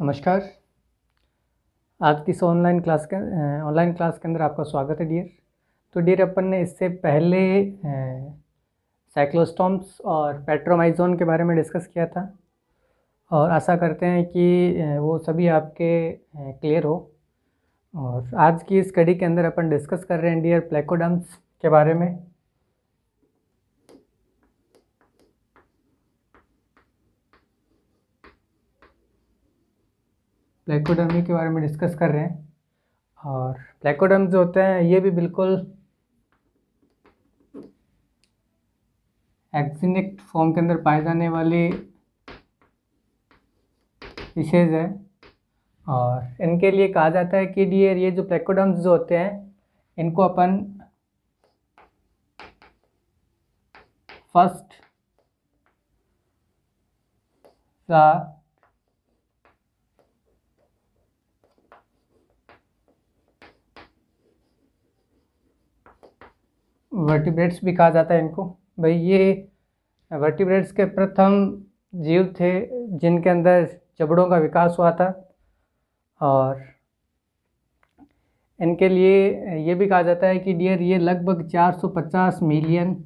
नमस्कार आज की इस ऑनलाइन क्लास के ऑनलाइन क्लास के अंदर आपका स्वागत है डियर तो डियर अपन ने इससे पहले साइक्लोस्टॉम्स और पेट्रोमाइजोन के बारे में डिस्कस किया था और आशा करते हैं कि वो सभी आपके क्लियर हो और आज की स्टडी के अंदर अपन डिस्कस कर रहे हैं डियर प्लेकोडम्स के बारे में प्लेकोडर्मी के बारे में डिस्कस कर रहे हैं और प्लेकोडर्म जो होते हैं ये भी बिल्कुल एक्सिनिक फॉर्म के अंदर पाए जाने वाली फिशेज है और इनके लिए कहा जाता है कि डियर ये जो प्लेकोडम्स जो होते हैं इनको अपन फर्स्ट सा वर्टिब्रेट्स भी कहा जाता है इनको भाई ये वर्टिब्रेट्स के प्रथम जीव थे जिनके अंदर जबड़ों का विकास हुआ था और इनके लिए ये भी कहा जाता है कि डियर ये लगभग 450 मिलियन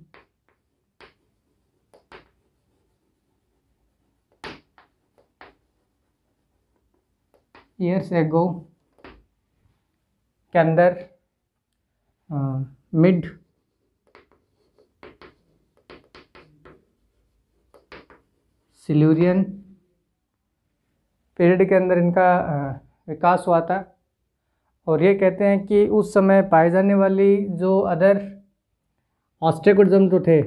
ईयर्स एगो के अंदर मिड सिल्यूरियन पीरियड के अंदर इनका विकास हुआ था और ये कहते हैं कि उस समय पाए जाने वाली जो अदर ऑस्ट्रेकोडजम जो थे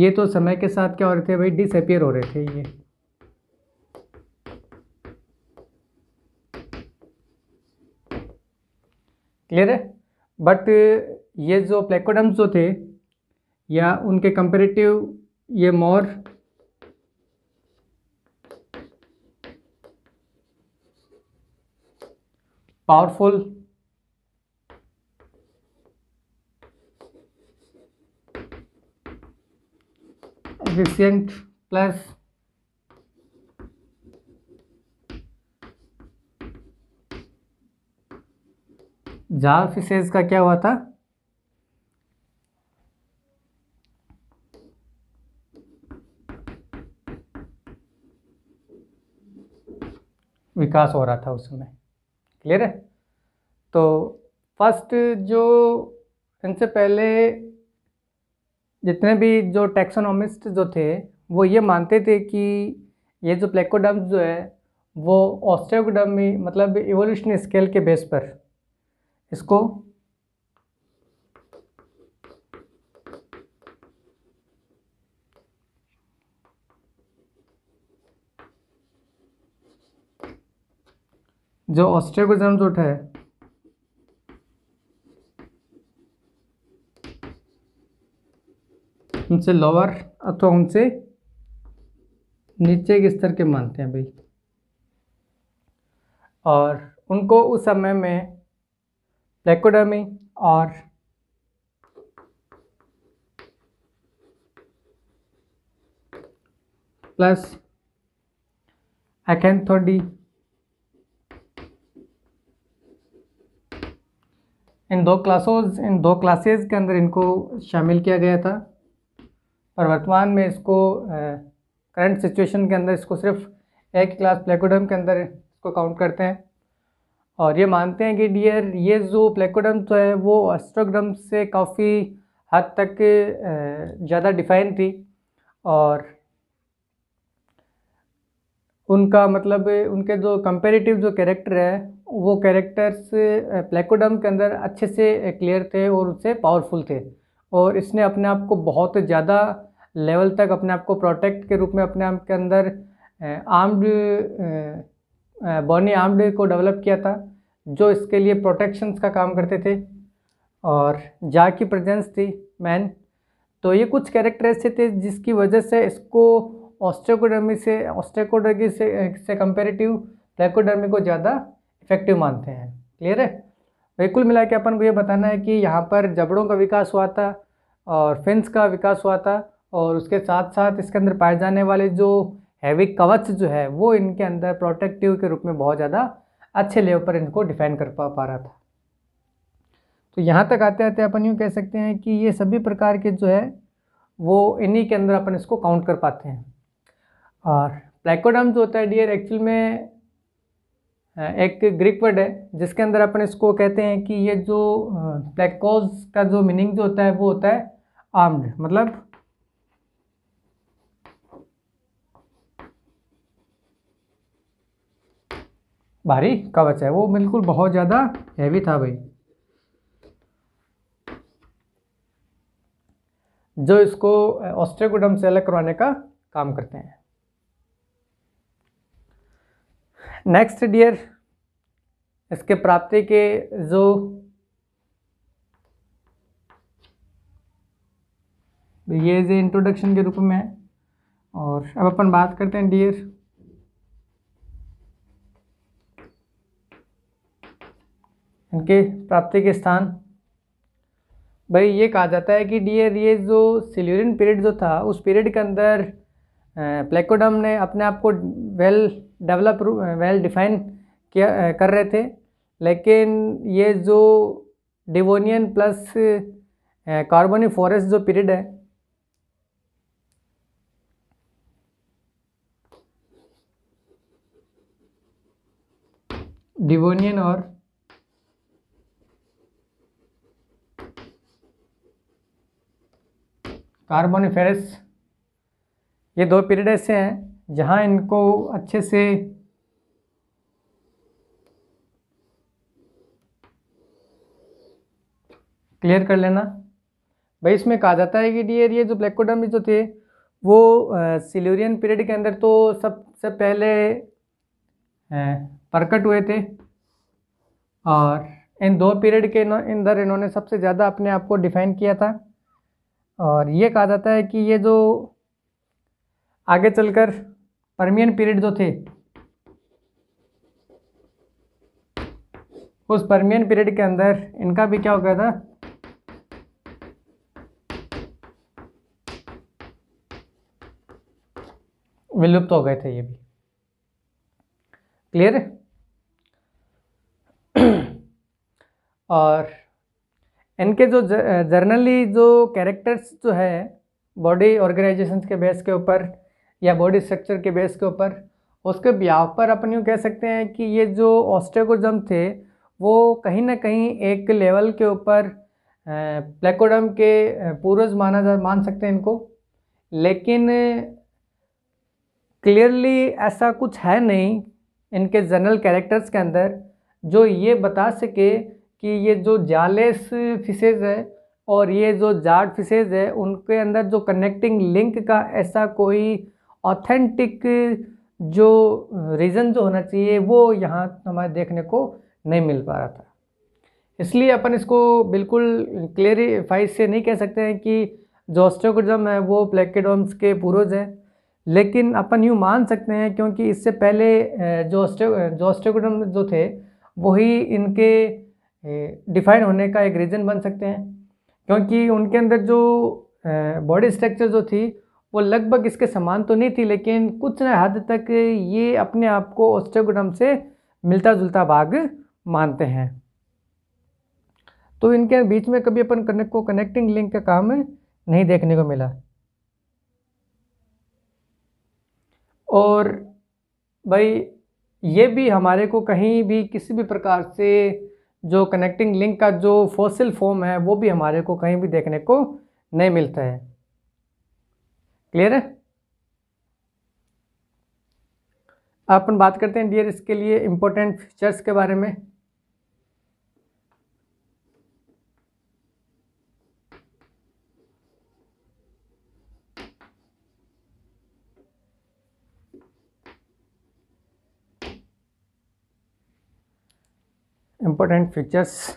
ये तो समय के साथ क्या हो रहे थे भाई डिसअपियर हो रहे थे ये क्लियर है बट uh, ये जो प्लेकोडम्स जो थे या उनके कंपेरेटिव ये more powerful plus jaw fishes का क्या हुआ था विकास हो रहा था उस समय क्लियर है तो फर्स्ट जो इनसे पहले जितने भी जो टैक्सोनॉमिस्ट जो थे वो ये मानते थे कि ये जो प्लेकोडम्स जो है वो ऑस्ट्रेकोडमी मतलब इवोल्यूशन स्केल के बेस पर इसको जो ऑस्ट्रिया को जमजोट है उनसे लोअर अथवा उनसे नीचे के स्तर के मानते हैं भाई और उनको उस समय में प्लेकोडर्मी और प्लस एकेंथोडी इन दो क्लासोज इन दो क्लासेस के अंदर इनको शामिल किया गया था पर वर्तमान में इसको करंट सिचुएशन के अंदर इसको सिर्फ एक क्लास प्लेकोडम के अंदर इसको काउंट करते हैं और ये मानते हैं कि डियर ये जो प्लेकोडम्स है वो अस्ट्रोगडम्स से काफ़ी हद तक ज़्यादा डिफाइन थी और उनका मतलब उनके जो कंपेरेटिव जो कैरेक्टर है वो कैरेक्टर्स प्लेकोडम के अंदर अच्छे से क्लियर थे और उससे पावरफुल थे और इसने अपने आप को बहुत ज़्यादा लेवल तक अपने आप को प्रोटेक्ट के रूप में अपने आप के अंदर आर्म्ड बॉनी आर्म्ड को डेवलप किया था जो इसके लिए प्रोटेक्शंस का काम करते थे और जा की प्रेजेंस थी मैन तो ये कुछ कैरेक्टर ऐसे थे जिसकी वजह से इसको ऑस्ट्रेकोडर्मी से ऑस्ट्रेकोडर्मी से से कंपेरेटिव प्लेकोडर्मी को ज़्यादा इफेक्टिव मानते हैं क्लियर है वही कुल मिला के अपन को ये बताना है कि यहाँ पर जबड़ों का विकास हुआ था और फेंस का विकास हुआ था और उसके साथ साथ इसके अंदर पाए जाने वाले जो हैवी कवच जो है वो इनके अंदर प्रोटेक्टिव के रूप में बहुत ज़्यादा अच्छे लेवल पर इनको डिफेंड कर पा पा रहा था तो यहाँ तक आते आते अपन यूँ कह सकते हैं कि ये सभी प्रकार के जो है वो इन्हीं के अंदर अपन इसको काउंट कर पाते हैं और प्लेकोडम जो होता है डियर एक्चुअल में एक ग्रीक वर्ड है जिसके अंदर अपन इसको कहते हैं कि ये जो प्लेकोज का जो मीनिंग जो होता है वो होता है आर्म्ड मतलब भारी कवच है वो बिल्कुल बहुत ज़्यादा हैवी था भाई जो इसको ऑस्ट्रेकोडम से अलग करवाने का काम करते हैं नेक्स्ट डियर इसके प्राप्ति के जो ये इंट्रोडक्शन के रूप में है और अब अपन बात करते हैं डियर इनके प्राप्ति के स्थान भाई ये कहा जाता है कि डी ये जो सिल्यूरिन पीरियड जो था उस पीरियड के अंदर प्लेकोडम ने अपने आप को वेल डेवलप वेल डिफाइन किया कर रहे थे लेकिन ये जो डिवोनियन प्लस कार्बोनी फॉरेस्ट जो पीरियड है डिवोनियन और कार्बोनिफेरस ये दो पीरियड ऐसे हैं जहाँ इनको अच्छे से क्लियर कर लेना भाई इसमें कहा जाता है कि डियर ये जो ब्लैकोडर्म जो थे वो सिल्यूरियन पीरियड के अंदर तो सबसे पहले प्रकट हुए थे और इन दो पीरियड के अंदर इन्होंने सबसे ज़्यादा अपने आप को डिफाइन किया था और ये कहा जाता है कि ये जो आगे चलकर परमियन पीरियड जो थे उस परमियन पीरियड के अंदर इनका भी क्या हो गया था विलुप्त तो हो गए थे ये भी क्लियर है और इनके जो जर्नली जो कैरेक्टर्स जो है बॉडी ऑर्गेनाइजेशन के बेस के ऊपर या बॉडी स्ट्रक्चर के बेस के ऊपर उसके ब्याह पर अपन यूँ कह सकते हैं कि ये जो ऑस्ट्रेकोजम थे वो कहीं ना कहीं एक लेवल के ऊपर प्लेकोडम के पूर्वज माना जा मान सकते हैं इनको लेकिन क्लियरली ऐसा कुछ है नहीं इनके जनरल कैरेक्टर्स के अंदर जो ये बता सके कि ये जो जालेस फिशेज़ है और ये जो जाट फिशेज़ है उनके अंदर जो कनेक्टिंग लिंक का ऐसा कोई ऑथेंटिक जो रीज़न जो होना चाहिए वो यहाँ हमारे देखने को नहीं मिल पा रहा था इसलिए अपन इसको बिल्कुल क्लेरिफाई से नहीं कह सकते हैं कि जो ऑस्ट्रोकोजम है वो प्लेकेडोम्स के पूर्वज हैं लेकिन अपन यूँ मान सकते हैं क्योंकि इससे पहले जो ऑस्ट्रो जो ऑस्ट्रोकोडम जो थे वही इनके डिफाइन होने का एक रीज़न बन सकते हैं क्योंकि उनके अंदर जो बॉडी स्ट्रक्चर जो थी वो लगभग इसके समान तो नहीं थी लेकिन कुछ न हद तक ये अपने आप को ऑस्टोग्राम से मिलता जुलता भाग मानते हैं तो इनके बीच में कभी अपन कनेक्ट को कनेक्टिंग लिंक का काम नहीं देखने को मिला और भाई ये भी हमारे को कहीं भी किसी भी प्रकार से जो कनेक्टिंग लिंक का जो फोसिल फॉर्म है वो भी हमारे को कहीं भी देखने को नहीं मिलता है क्लियर है अपन बात करते हैं डियर इसके लिए इम्पोर्टेंट फीचर्स के बारे में important features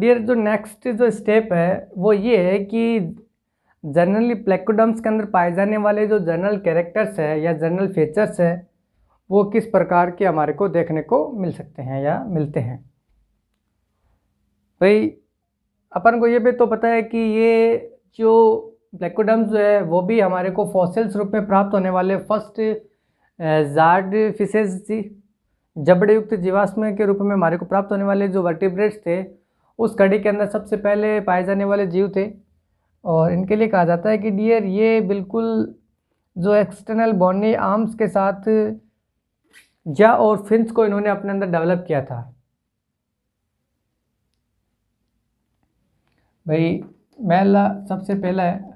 डियर जो नेक्स्ट जो स्टेप है वो ये है कि जनरली प्लेकोडम्स के अंदर पाए जाने वाले जो जनरल कैरेक्टर्स है या जनरल फीचर्स है वो किस प्रकार के हमारे को देखने को मिल सकते हैं या मिलते हैं भाई अपन को ये भी तो पता है कि ये जो प्लेकोडम्स जो है वो भी हमारे को फॉसिल्स रूप में प्राप्त होने वाले फर्स्ट जार्ड फिशेज थी जबड़े युक्त जीवाश्म के रूप में हमारे को प्राप्त होने वाले जो वर्टिब्रेट्स थे उस कड़ी के अंदर सबसे पहले पाए जाने वाले जीव थे और इनके लिए कहा जाता है कि डियर ये बिल्कुल जो एक्सटर्नल बॉन्डी आर्म्स के साथ जा और फिंस को इन्होंने अपने अंदर डेवलप किया था भाई मैला सबसे पहला है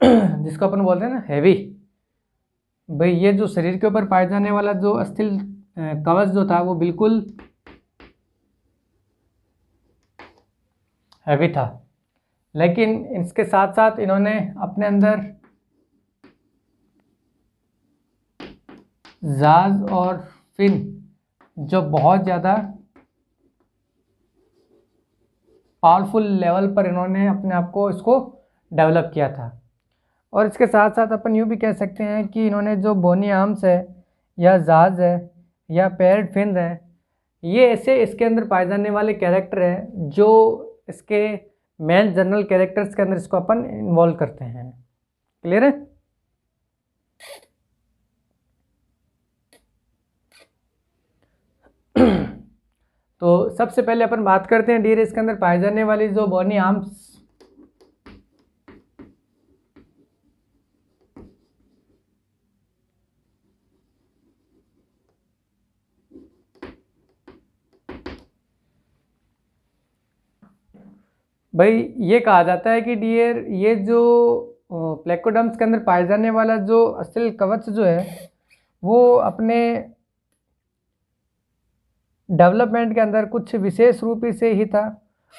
जिसको अपन बोलते हैं ना हैवी भाई ये जो शरीर के ऊपर पाए जाने वाला जो अस्थिल कवच जो था वो बिल्कुल हैवी था लेकिन इसके साथ साथ इन्होंने अपने अंदर जाज और फिन जो बहुत ज़्यादा पावरफुल लेवल पर इन्होंने अपने आप को इसको डेवलप किया था और इसके साथ साथ अपन यूँ भी कह सकते हैं कि इन्होंने जो बोनी आर्म्स है या जाज है या पैरड फिन है ये ऐसे इसके अंदर पाए जाने वाले कैरेक्टर हैं जो इसके मेन जनरल कैरेक्टर्स के अंदर इसको अपन इन्वॉल्व करते हैं क्लियर है तो सबसे पहले अपन बात करते हैं डियर इसके अंदर पाए जाने वाली जो बॉनी आर्म्स भाई ये कहा जाता है कि डियर ये जो प्लेकोडम्स के अंदर पाए जाने वाला जो असल कवच जो है वो अपने डेवलपमेंट के अंदर कुछ विशेष रूप से ही था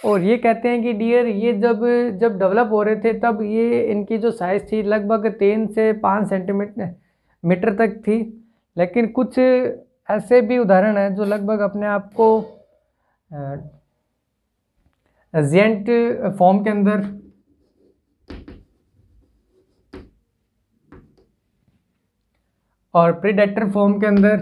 और ये कहते हैं कि डियर ये जब जब डेवलप हो रहे थे तब ये इनकी जो साइज़ थी लगभग तीन से पाँच सेंटीमीटर मीटर तक थी लेकिन कुछ ऐसे भी उदाहरण हैं जो लगभग अपने आप को जेंट फॉर्म uh, के अंदर और प्रीडेटर फॉर्म के अंदर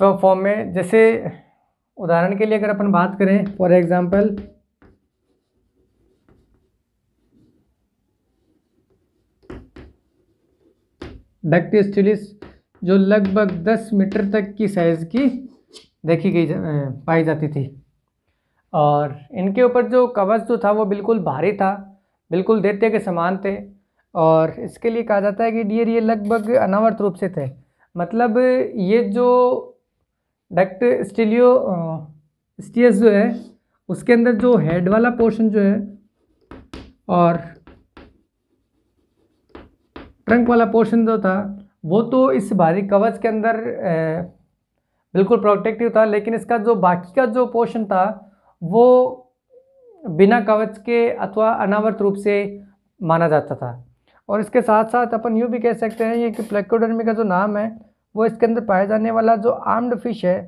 फॉर्म तो में जैसे उदाहरण के लिए अगर अपन बात करें फॉर एग्जांपल डक्टिस्टिलिस जो लगभग 10 मीटर तक की साइज़ की देखी गई जा, पाई जाती थी और इनके ऊपर जो कवच जो था वो बिल्कुल भारी था बिल्कुल देते के समान थे और इसके लिए कहा जाता है कि डियर ये लगभग अनावर्त रूप से थे मतलब ये जो डक्ट स्टीलियो स्टीयस जो है उसके अंदर जो हेड वाला पोर्शन जो है और ट्रंक वाला पोर्शन जो था वो तो इस भारी कवच के अंदर बिल्कुल प्रोटेक्टिव था लेकिन इसका जो बाकी का जो पोर्शन था वो बिना कवच के अथवा अनावृत रूप से माना जाता था और इसके साथ साथ अपन यूँ भी कह सकते हैं ये कि प्लेक्डर्मी का जो नाम है वो इसके अंदर पाया जाने वाला जो आर्म्ड फिश है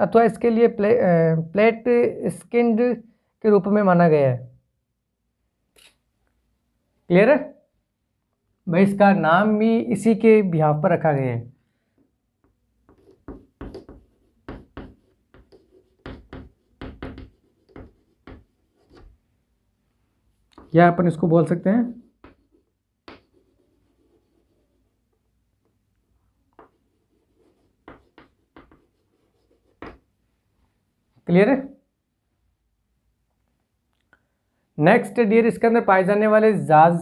अथवा इसके लिए प्ले प्लेट स्किंड के रूप में माना गया है क्लियर है भाई इसका नाम भी इसी के बिहाव पर रखा गया है या अपन इसको बोल सकते हैं क्लियर है नेक्स्ट डियर इसके अंदर पाए जाने वाले जाज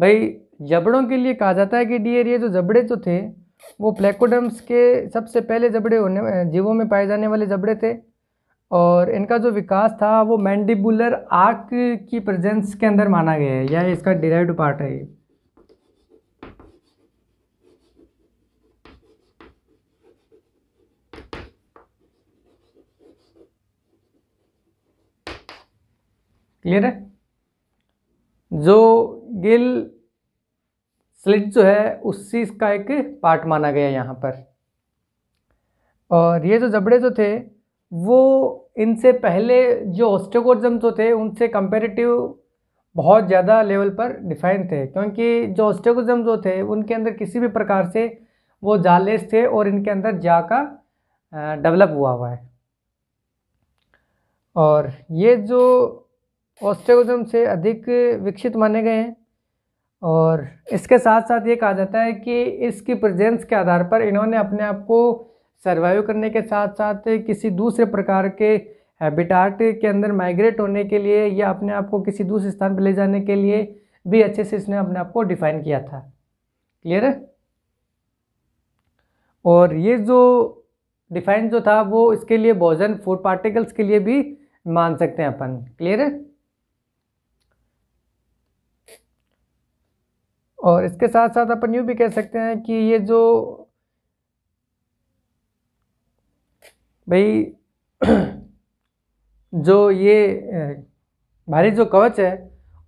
भाई जबड़ों के लिए कहा जाता है कि डियर ये जो जबड़े जो थे वो प्लेकोडम्स के सबसे पहले जबड़े होने जीवों में पाए जाने वाले जबड़े थे और इनका जो विकास था वो मैंडिबुलर आर्क की प्रेजेंस के अंदर माना गया है या इसका डिराइव पार्ट है ये क्लियर है जो गिल स्लिट जो है उसी का एक पार्ट माना गया यहाँ पर और ये जो जबड़े जो थे वो इनसे पहले जो ऑस्टोकोर्जम जो थे उनसे कंपेरेटिव बहुत ज़्यादा लेवल पर डिफाइन थे क्योंकि जो ऑस्टोकोर्जम जो थे उनके अंदर किसी भी प्रकार से वो जालेस थे और इनके अंदर जा का डेवलप हुआ हुआ है और ये जो ऑस्ट्रेगोजम से अधिक विकसित माने गए हैं और इसके साथ साथ ये कहा जाता है कि इसकी प्रेजेंस के आधार पर इन्होंने अपने आप को सर्वाइव करने के साथ साथ किसी दूसरे प्रकार के हैबिटाट के अंदर माइग्रेट होने के लिए या अपने आप को किसी दूसरे स्थान पर ले जाने के लिए भी अच्छे से इसने अपने आप को डिफाइन किया था क्लियर है और ये जो डिफाइन जो था वो इसके लिए भोजन फूड पार्टिकल्स के लिए भी मान सकते हैं अपन क्लियर है और इसके साथ साथ अपन यूँ भी कह सकते हैं कि ये जो भाई जो ये भारी जो कवच है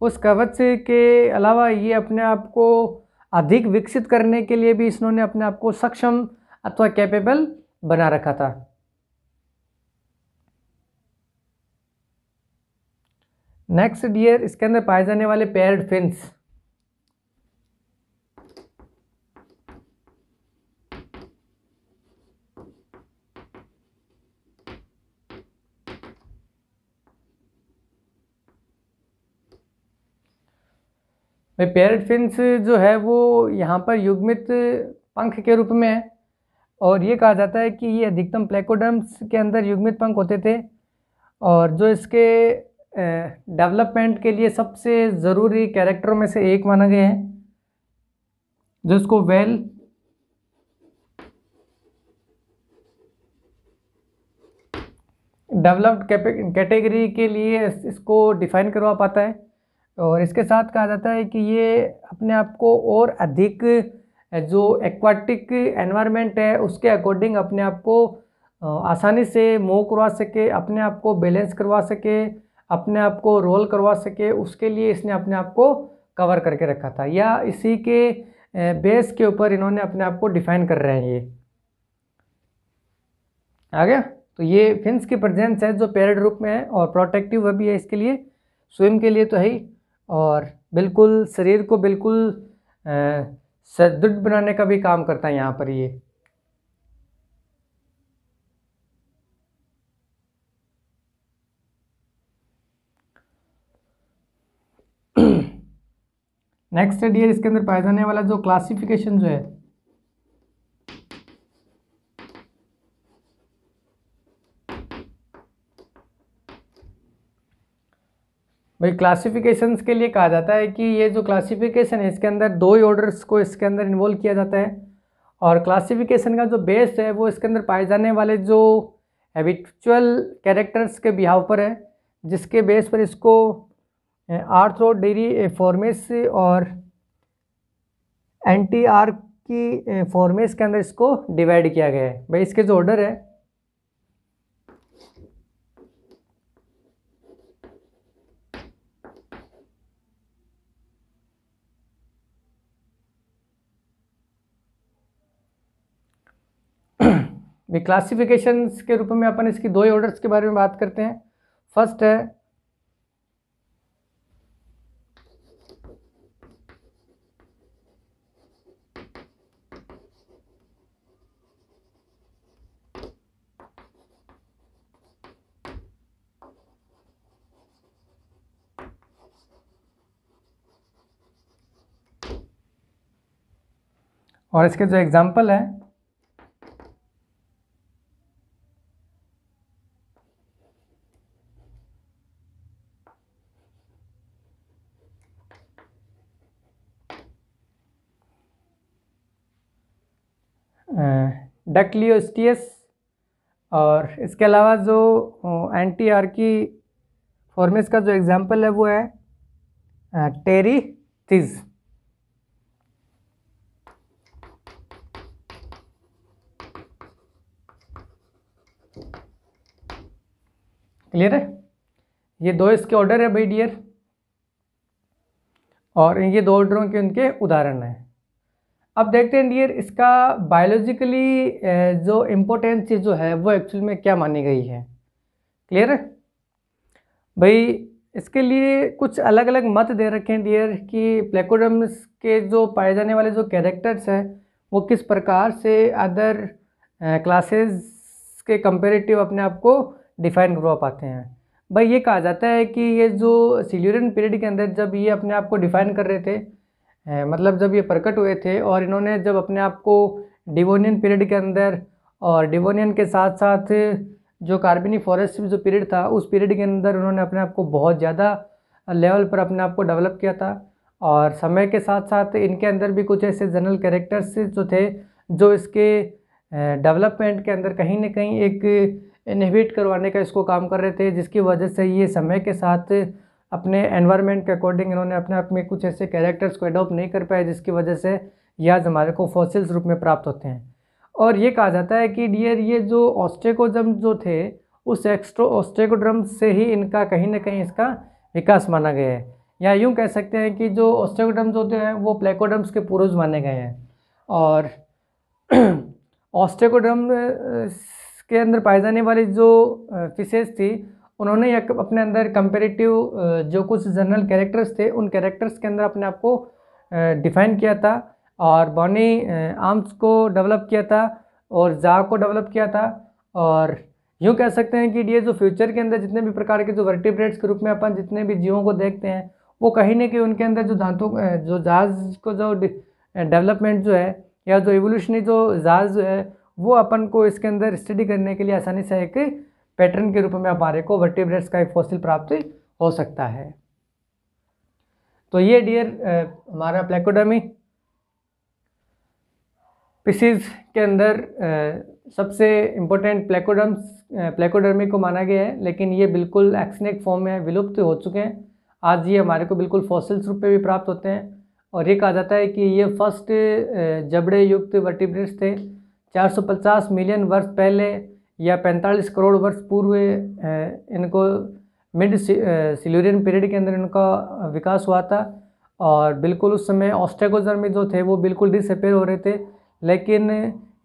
उस कवच के अलावा ये अपने आप को अधिक विकसित करने के लिए भी इसने अपने आप को सक्षम अथवा कैपेबल बना रखा था नेक्स्ट डियर इसके अंदर पाए जाने वाले पेयर्ड फिंस भाई पैरट फिंस जो है वो यहाँ पर युग्मित पंख के रूप में है और ये कहा जाता है कि ये अधिकतम प्लेकोडम्स के अंदर युग्मित पंख होते थे और जो इसके डेवलपमेंट के लिए सबसे ज़रूरी कैरेक्टरों में से एक माना गया है जो इसको वेल डेवलप्ड कैटेगरी के लिए इसको डिफ़ाइन करवा पाता है और इसके साथ कहा जाता है कि ये अपने आप को और अधिक जो एक्वाटिक एनवायरनमेंट है उसके अकॉर्डिंग अपने आप को आसानी से मूव करवा सके अपने आप को बैलेंस करवा सके अपने आप को रोल करवा सके उसके लिए इसने अपने आप को कवर करके रखा था या इसी के बेस के ऊपर इन्होंने अपने आप को डिफाइन कर रहे हैं ये आ गया तो ये फिंस की प्रेजेंस है जो पेरेड रूप में है और प्रोटेक्टिव भी है इसके लिए स्विम के लिए तो है ही और बिल्कुल शरीर को बिल्कुल सदृढ़ बनाने का भी काम करता है यहाँ पर ये नेक्स्ट है डियर इसके e अंदर पाया जाने वाला जो क्लासिफिकेशन जो है भाई क्लासीफिकेशन के लिए कहा जाता है कि ये जो क्लासिफिकेशन है इसके अंदर दो ही ऑर्डर्स को इसके अंदर इन्वॉल्व किया जाता है और क्लासिफिकेशन का जो बेस है वो इसके अंदर पाए जाने वाले जो हैबिचुअल कैरेक्टर्स के बिहाव पर है जिसके बेस पर इसको आर्थ्रो डेरी फॉर्मेस और एन टी आर की फॉर्मेस के अंदर इसको डिवाइड किया गया है भाई इसके जो ऑर्डर है में क्लासिफिकेशन के रूप में अपन इसकी दो ही ऑर्डर्स के बारे में बात करते हैं फर्स्ट है और इसके जो एग्ज़ाम्पल हैं डकलियोस्टियस और इसके अलावा जो एंटी की फॉर्मेस का जो एग्ज़ाम्पल है वो है टेरी थीज क्लियर है ये दो इसके ऑर्डर है भाई डियर और ये दो ऑर्डरों के उनके उदाहरण हैं अब देखते हैं डियर इसका बायोलॉजिकली जो इम्पोर्टेंट चीज़ जो है वो एक्चुअल में क्या मानी गई है क्लियर है भाई इसके लिए कुछ अलग अलग मत दे रखे हैं डियर कि प्लेकोडम्स के जो पाए जाने वाले जो कैरेक्टर्स हैं वो किस प्रकार से अदर क्लासेस के कंपेरेटिव अपने आप को डिफाइन करवा पाते हैं भाई ये कहा जाता है कि ये जो सिल्यूरन पीरियड के अंदर जब ये अपने आप को डिफाइन कर रहे थे मतलब जब ये प्रकट हुए थे और इन्होंने जब अपने आप को डिवोनियन पीरियड के अंदर और डिवोनियन के साथ साथ जो कार्बनी फॉरेस्ट जो पीरियड था उस पीरियड के अंदर उन्होंने अपने आप को बहुत ज़्यादा लेवल पर अपने आप को डेवलप किया था और समय के साथ साथ इनके अंदर भी कुछ ऐसे जनरल कैरेक्टर्स जो थे जो इसके डेवलपमेंट के अंदर कहीं ना कहीं एक इनहिबिट करवाने का इसको काम कर रहे थे जिसकी वजह से ये समय के साथ अपने एनवायरनमेंट के अकॉर्डिंग इन्होंने अपने आप में कुछ ऐसे कैरेक्टर्स को एडोप्ट नहीं कर पाए जिसकी वजह से याज हमारे को फॉसिल्स रूप में प्राप्त होते हैं और ये कहा जाता है कि डियर ये जो ऑस्ट्रेकोजम जो थे उस एक्स्ट्रो ऑस्ट्रेकोड्रम से ही इनका कहीं ना कहीं इसका विकास माना गया है या यूँ कह सकते हैं कि जो ऑस्ट्रेकोडम्स होते हैं वो प्लेकोड्रम्स के पूर्वज माने गए हैं और ऑस्टेकोड्रम के अंदर पाए जाने वाली जो फिशेज थी उन्होंने अपने अंदर कंपेरेटिव जो कुछ जनरल कैरेक्टर्स थे उन कैरेक्टर्स के अंदर अपने आप को डिफ़ाइन किया था और बॉनी आर्म्स को डेवलप किया था और जा को डेवलप किया था और यूँ कह सकते हैं कि ये जो फ्यूचर के अंदर जितने भी प्रकार के जो वर्टिब्रेट्स के रूप में अपन जितने भी जीवों को देखते हैं वो कहीं ना कहीं उनके अंदर जो धातु जो जहाज को जो डेवलपमेंट जो है या जो एवोल्यूशनरी जो जहाज जो है वो अपन को इसके अंदर स्टडी करने के लिए आसानी से एक पैटर्न के रूप में हमारे को वर्टिब्रेट्स का एक फॉसिल प्राप्त हो सकता है तो ये डियर हमारा प्लेकोडमी पिसिस के अंदर सबसे इम्पोर्टेंट प्लेकोडम्स प्लेकोडर्मी को माना गया है लेकिन ये बिल्कुल एक्सनेक फॉर्म में विलुप्त हो चुके हैं आज ये हमारे को बिल्कुल फॉसिल्स रूप में भी प्राप्त होते हैं और ये कहा जाता है कि ये फर्स्ट जबड़े युक्त वर्टिब्रेट्स थे 450 मिलियन वर्ष पहले या 45 करोड़ वर्ष पूर्व इनको मिड सिलोरियन पीरियड के अंदर इनका विकास हुआ था और बिल्कुल उस समय में जो थे वो बिल्कुल डिसअपेयर हो रहे थे लेकिन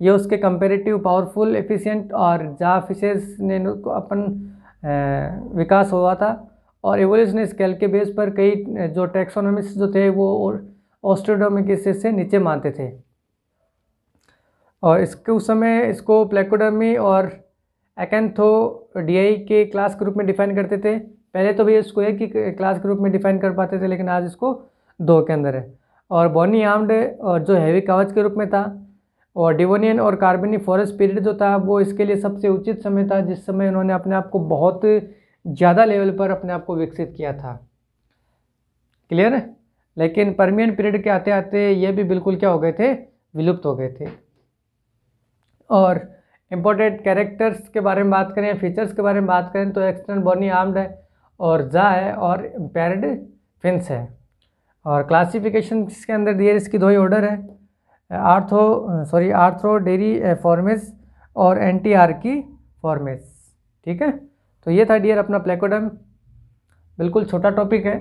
ये उसके कंपेरेटिव पावरफुल एफिशिएंट और जा फिशेज ने इनको अपन विकास हुआ था और एवोल्यूशन स्केल के बेस पर कई जो टैक्सोनॉमिक्स जो थे वो ऑस्ट्रोडोमिक से नीचे मानते थे और इसके उस समय इसको प्लेकोडर्मी और एकेंथो डीआई के क्लास ग्रुप में डिफाइन करते थे पहले तो भैया इसको एक ही क्लास ग्रुप में डिफाइन कर पाते थे लेकिन आज इसको दो के अंदर है और बॉनी आर्म्ड और जो हैवी कवच के रूप में था और डिवोनियन और कार्बनी फॉरेस्ट पीरियड जो था वो इसके लिए सबसे उचित समय था जिस समय उन्होंने अपने आप को बहुत ज़्यादा लेवल पर अपने आप को विकसित किया था क्लियर है लेकिन परमियन पीरियड के आते आते ये भी बिल्कुल क्या हो गए थे विलुप्त हो गए थे और इम्पोर्टेंट कैरेक्टर्स के बारे में बात करें या फीचर्स के बारे में बात करें तो एक्सटर्नल बॉनी आर्म्ड है और जा है और पैरड फिंस है और क्लासिफिकेशन इसके अंदर दिए इसकी दो ही ऑर्डर है artho sorry arthrodiriformes और एन टी आर की फॉर्मेस ठीक है तो ये था डियर अपना प्लेकोडम बिल्कुल छोटा टॉपिक है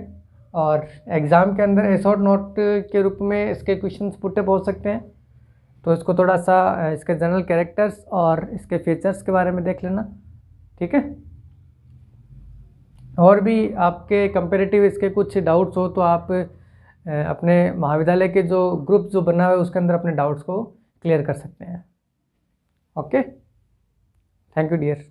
और एग्ज़ाम के अंदर एसोट नोट के रूप में इसके क्वेश्चन पुटे पहुंच सकते हैं तो इसको थोड़ा सा इसके जनरल कैरेक्टर्स और इसके फीचर्स के बारे में देख लेना ठीक है और भी आपके कंपेरेटिव इसके कुछ डाउट्स हो तो आप अपने महाविद्यालय के जो ग्रुप जो बना हुआ है उसके अंदर अपने डाउट्स को क्लियर कर सकते हैं ओके थैंक यू डियर